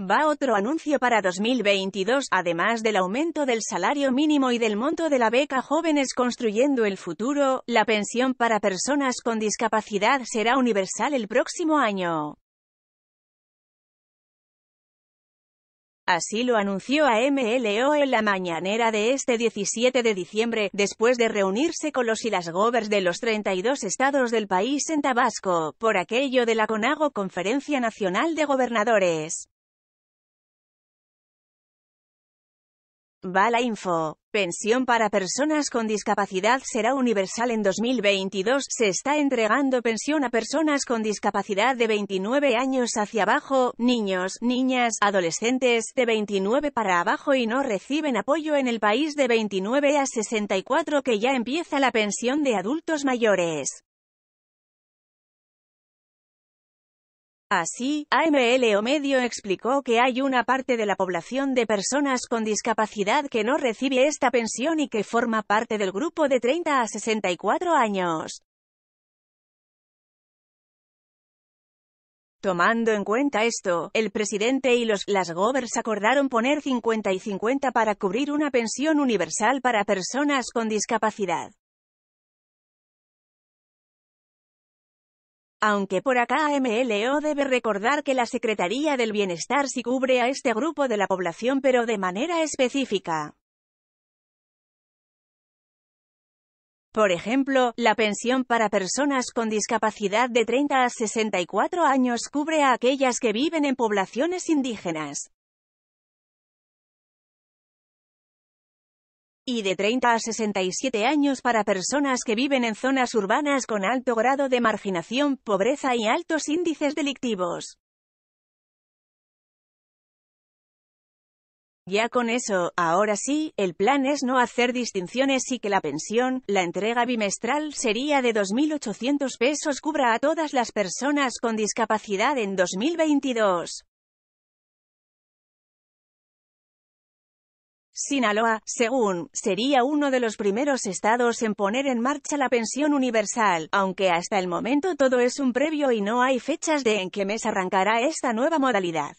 Va otro anuncio para 2022, además del aumento del salario mínimo y del monto de la beca Jóvenes Construyendo el Futuro, la pensión para personas con discapacidad será universal el próximo año. Así lo anunció a MLO en la mañanera de este 17 de diciembre, después de reunirse con los y las gobers de los 32 estados del país en Tabasco, por aquello de la CONAGO Conferencia Nacional de Gobernadores. Bala Info. Pensión para personas con discapacidad será universal en 2022. Se está entregando pensión a personas con discapacidad de 29 años hacia abajo, niños, niñas, adolescentes de 29 para abajo y no reciben apoyo en el país de 29 a 64 que ya empieza la pensión de adultos mayores. Así, ah, AML o Medio explicó que hay una parte de la población de personas con discapacidad que no recibe esta pensión y que forma parte del grupo de 30 a 64 años. Tomando en cuenta esto, el presidente y los las Govers acordaron poner 50 y 50 para cubrir una pensión universal para personas con discapacidad. Aunque por acá AMLO debe recordar que la Secretaría del Bienestar sí cubre a este grupo de la población pero de manera específica. Por ejemplo, la pensión para personas con discapacidad de 30 a 64 años cubre a aquellas que viven en poblaciones indígenas. y de 30 a 67 años para personas que viven en zonas urbanas con alto grado de marginación, pobreza y altos índices delictivos. Ya con eso, ahora sí, el plan es no hacer distinciones y que la pensión, la entrega bimestral sería de 2.800 pesos cubra a todas las personas con discapacidad en 2022. Sinaloa, según, sería uno de los primeros estados en poner en marcha la pensión universal, aunque hasta el momento todo es un previo y no hay fechas de en qué mes arrancará esta nueva modalidad.